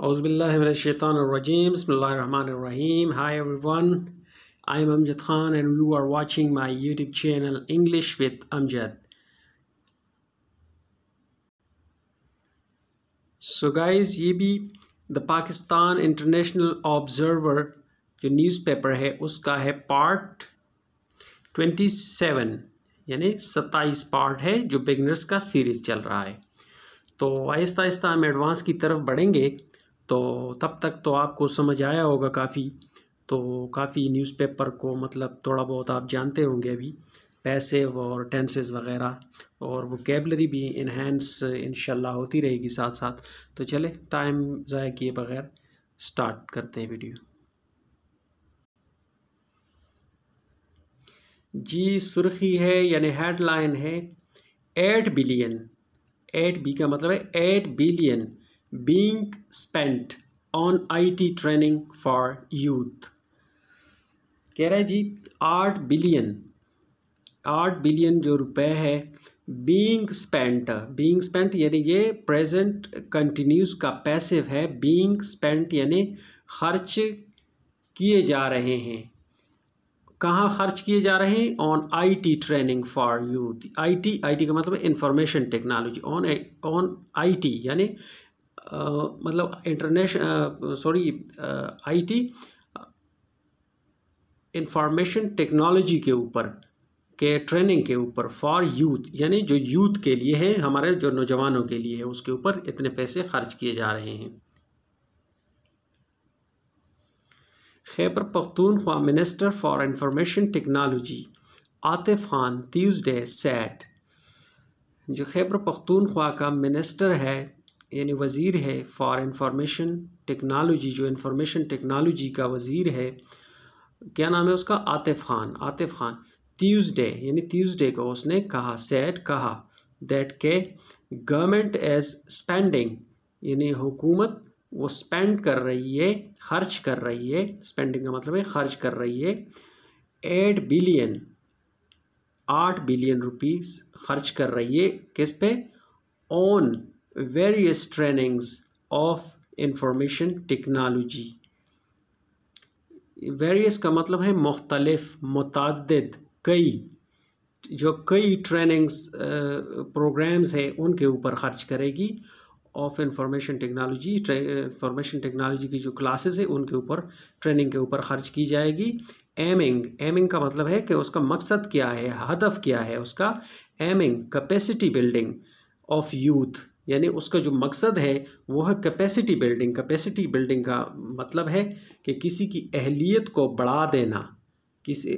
Auzubillahiminashaitanirrajim. Bismillahirrahmanirrahim. Hi everyone. I'm Amjad Khan and you are watching my YouTube channel English with Amjad. So guys ये भी the Pakistan International Observer जो newspaper है उसका है part 27 यानी 27 part है जो बिगनर्स का सीरीज़ चल रहा है तो आहिस्ता आहिस्ता हम एडवांस की तरफ बढ़ेंगे तो तब तक तो आपको समझ आया होगा काफ़ी तो काफ़ी न्यूज़पेपर को मतलब थोड़ा बहुत आप जानते होंगे अभी पैसिव और टेंसेस वगैरह और वो कैबलरी भी इन्हेंस इन होती रहेगी साथ साथ तो चले टाइम ज़ाया किए बगैर स्टार्ट करते हैं वीडियो जी सुर्खी है यानी हेडलाइन है एट बिलियन एट बी का मतलब है eight billion being spent on IT training for youth कह रहे जी आठ बिलियन आठ बिलियन जो रुपए है बींग स्पेंट बींग स्पेंट यानी ये प्रेजेंट कंटिन्यूस का पैसिव है बींग स्पेंट यानी खर्च किए जा रहे हैं कहाँ खर्च किए जा रहे हैं on IT training for youth IT IT का मतलब information technology on on IT यानी मतलब international sorry IT information technology के ऊपर के ट्रेनिंग के ऊपर फॉर यूथ यानी जो यूथ के लिए है हमारे जो नौजवानों के लिए है उसके ऊपर इतने पैसे खर्च किए जा रहे हैं Khyber Pakhtunkhwa minister for information technology Atif Khan Tuesday said जो खैबर पख्तूनख्वा का मिनिस्टर है यानी वज़ीर है फॉर इंफॉर्मेशन टेक्नोलॉजी जो इंफॉर्मेशन टेक्नोलॉजी का वज़ीर है क्या नाम है उसका आतिफ खान आतिफ खान ट्यूसडे यानी ट्यूसडे को उसने कहा सेट कहा दैट के गवर्नमेंट एज स्पेंडिंग यानी हुकूमत वो स्पेंड कर रही है खर्च कर रही है स्पेंडिंग का मतलब है खर्च कर रही है एट बिलियन आठ बिलियन रुपीस खर्च कर रही है किस पे on various trainings of information technology various का मतलब है मुख्तलफ मतद कई जो कई ट्रेनिंग्स प्रोग्राम्स हैं उनके ऊपर ख़र्च करेगी of information technology information technology की जो क्लासेस है उनके ऊपर ट्रेनिंग के ऊपर ख़र्च की जाएगी एमिंग एमिंग का मतलब है कि उसका मकसद क्या है हदफ क्या है उसका aiming capacity building of youth यानी उसका जो मकसद है वो है कैपेसिटी बिल्डिंग कैपेसिटी बिल्डिंग का मतलब है कि किसी की अहलियत को बढ़ा देना किसी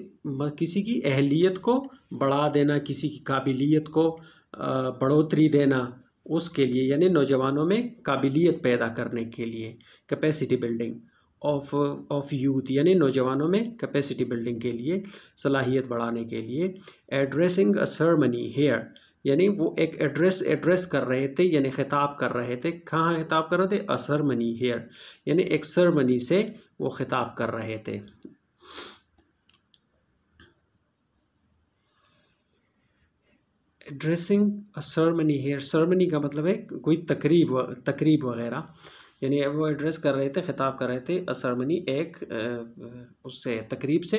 किसी की अहलियत को बढ़ा देना किसी की काबिलियत को बढ़ोतरी देना उसके लिए यानी नौजवानों में काबिलियत पैदा करने के लिए capacity building of of youth यानी नौजवानों में कैपेसिटी बिल्डिंग के लिए सलाहियत बढ़ाने के लिए एड्रेसिंग अ सरमनी हेयर यानी वो एक एड्रेस एड्रेस कर रहे थे यानी खिताब कर रहे थे कहाँ खिताब कर रहे थे असर मनी हेयर यानी एक सरमनी से वो खिताब कर रहे थे एड्रेसिंग सरमनी हेयर सरमनी का मतलब है कोई तकरीब तकरीब वगैरह यानी वो एड्रेस कर रहे थे खिताब कर रहे थे असरमनी एक उससे तकरीब से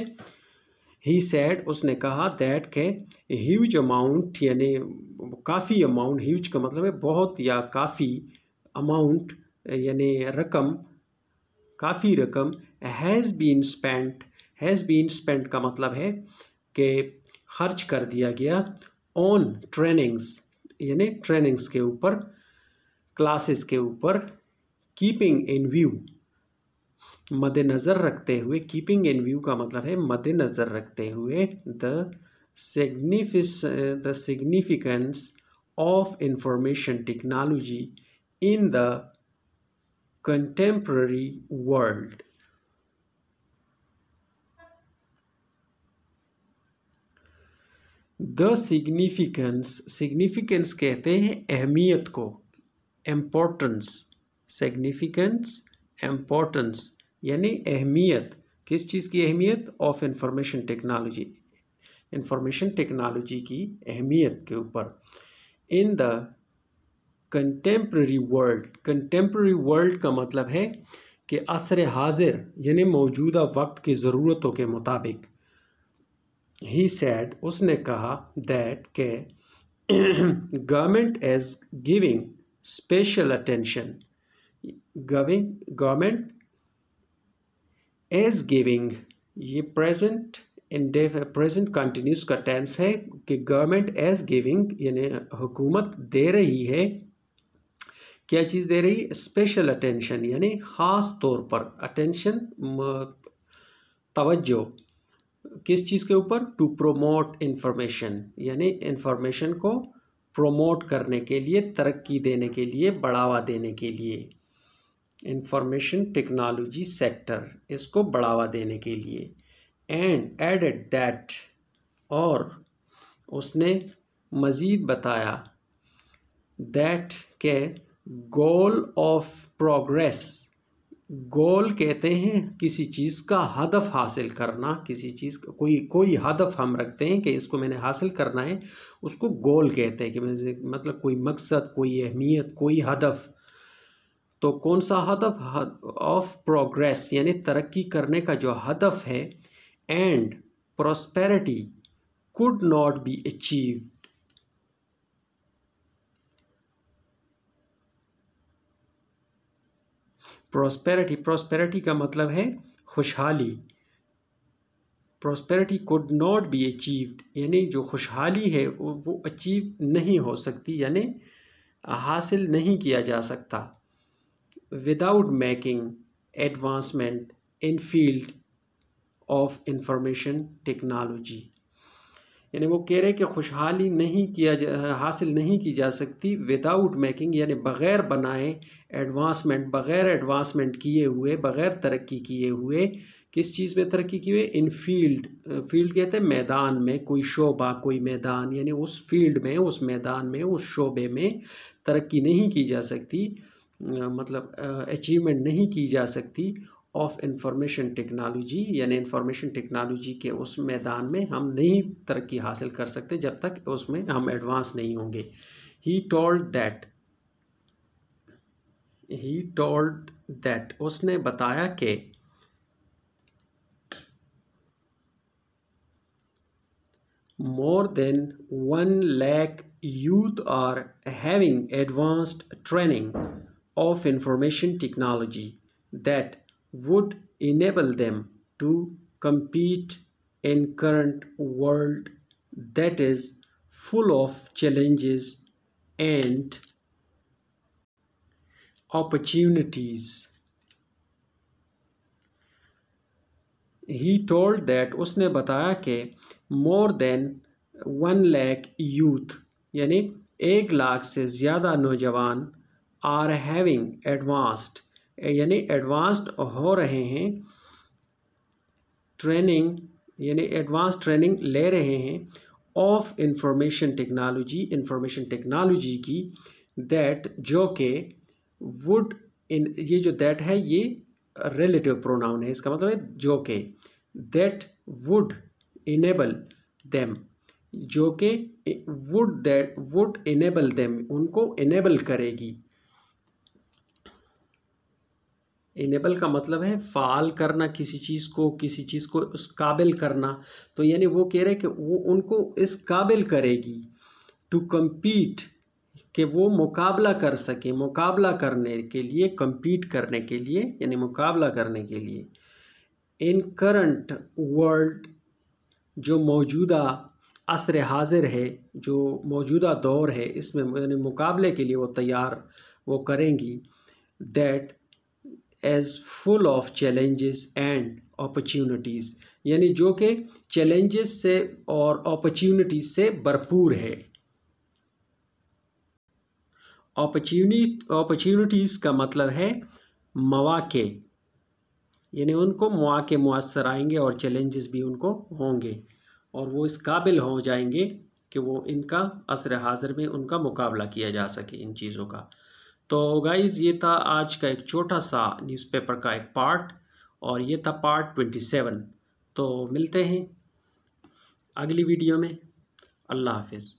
ही सैड उसने कहा दैट के ह्यूज अमाउंट यानी काफ़ी अमाउंट ह्यूज का मतलब है बहुत या काफ़ी अमाउंट यानी रकम काफ़ी रकम has been spent has been spent का मतलब है कि खर्च कर दिया गया ऑन ट्रेनिंग्स यानी ट्रेनिंग्स के ऊपर क्लासेस के ऊपर कीपिंग इन व्यू मद्देनज़र रखते हुए कीपिंग इन व्यू का मतलब है मद्देनज़र रखते हुए the significance the significance of information technology in the contemporary world the significance significance कहते हैं अहमियत को एम्पोर्टेंस सिग्निफिकेंस एम्पोर्टेंस यानी अहमियत किस चीज़ की अहमियत of information technology information technology की अहमियत के ऊपर in the contemporary world contemporary world का मतलब है कि असर हाजिर यानी मौजूदा वक्त की ज़रूरतों के मुताबिक ही सैड उसने कहा दैट के government is giving special attention government is giving ये प्रेजेंट इंडेफ प्रेजेंट कंटिन्यूस का टेंस है कि गवर्नमेंट एज गिविंग यानी हुकूमत दे रही है क्या चीज़ दे रही है स्पेशल अटेंशन यानी ख़ास तौर पर अटेंशन तवज्जो किस चीज़ के ऊपर टू प्रोमोट इन्फॉर्मेशन यानी इन्फॉर्मेशन को प्रोमोट करने के लिए तरक्की देने के लिए बढ़ावा देने के लिए इंफॉर्मेशन टेक्नोलॉजी सेक्टर इसको बढ़ावा देने के लिए एंड एडेड दैट और उसने मज़ीद बताया दैट के गोल ऑफ प्रोग्रेस गोल कहते हैं किसी चीज़ का हदफ हासिल करना किसी चीज़ का कोई कोई हदफ हम रखते हैं कि इसको मैंने हासिल करना है उसको गोल कहते हैं कि मतलब कोई मकसद कोई अहमियत कोई हदफ तो कौन सा हदफ ऑफ प्रोग्रेस यानी तरक्की करने का जो हदफ है and prosperity could not be achieve prosperity prosperity का मतलब है खुशहाली prosperity could not be achieved यानी जो खुशहाली है वो अचीव नहीं हो सकती यानी हासिल नहीं किया जा सकता without making advancement in field of information technology यानी वो कह रहे हैं कि खुशहाली नहीं किया जा हासिल नहीं की जा सकती विदाउट मेकिंग यानी बग़ैर बनाए एडवांसमेंट बग़ैर एडवांसमेंट किए हुए बग़ैर तरक्की किए हुए किस चीज़ में तरक्की किए हुए इन फील्ड फील्ड कहते हैं मैदान में कोई शोबा कोई मैदान यानी उस फील्ड में उस मैदान में उस शोबे में तरक्की नहीं की जा सकती मतलब अचीवमेंट नहीं की जा सकती ऑफ इंफॉर्मेशन टेक्नोलॉजी यानी इंफॉर्मेशन टेक्नोलॉजी के उस मैदान में हम नहीं तरक्की हासिल कर सकते जब तक उसमें हम एडवांस नहीं होंगे he told that he told that उसने बताया कि more than one lakh youth are having advanced training of information technology that would enable them to compete in current world that is full of challenges and opportunities. He told that उसने बताया कि more than one lakh youth यानी एक लाख से ज़्यादा नौजवान are having advanced यानी advanced हो रहे हैं ट्रेनिंग यानी एडवांस ट्रेनिंग ले रहे हैं of information technology information technology की दैट जो के वुड इन ये जो दैट है ये रिलेटिव प्रोनाउन है इसका मतलब है जो के दैट वुड इनेबल देम जो के would that would enable them उनको इनेबल करेगी इनेबल का मतलब है फ़ाल करना किसी चीज़ को किसी चीज़ को उस काबिल करना तो यानी वो कह रहे हैं कि वो उनको इस काबिल करेगी टू कम्पीट कि वो मुकाबला कर सके मुकाबला करने के लिए कम्पीट करने के लिए यानी मुकाबला करने के लिए इन करंट वर्ल्ड जो मौजूदा असर हाजिर है जो मौजूदा दौर है इसमें यानी मुकाबले के लिए वो तैयार वो करेंगी that is full of challenges and opportunities यानी जो कि चैलेंजेस से और अपॉर्चुनिटीज से भरपूर है अपॉर्चुनिटीज़ का मतलब है मवाक़े यानी उनको मौाक़े मुअसर आएंगे और चैलेंजेस भी उनको होंगे और वो इस काबिल हो जाएंगे कि वो इनका असर हाजिर में उनका मुकाबला किया जा सके इन चीज़ों का तो गाइज ये था आज का एक छोटा सा न्यूज़पेपर का एक पार्ट और ये था पार्ट ट्वेंटी सेवन तो मिलते हैं अगली वीडियो में अल्लाह हाफिज़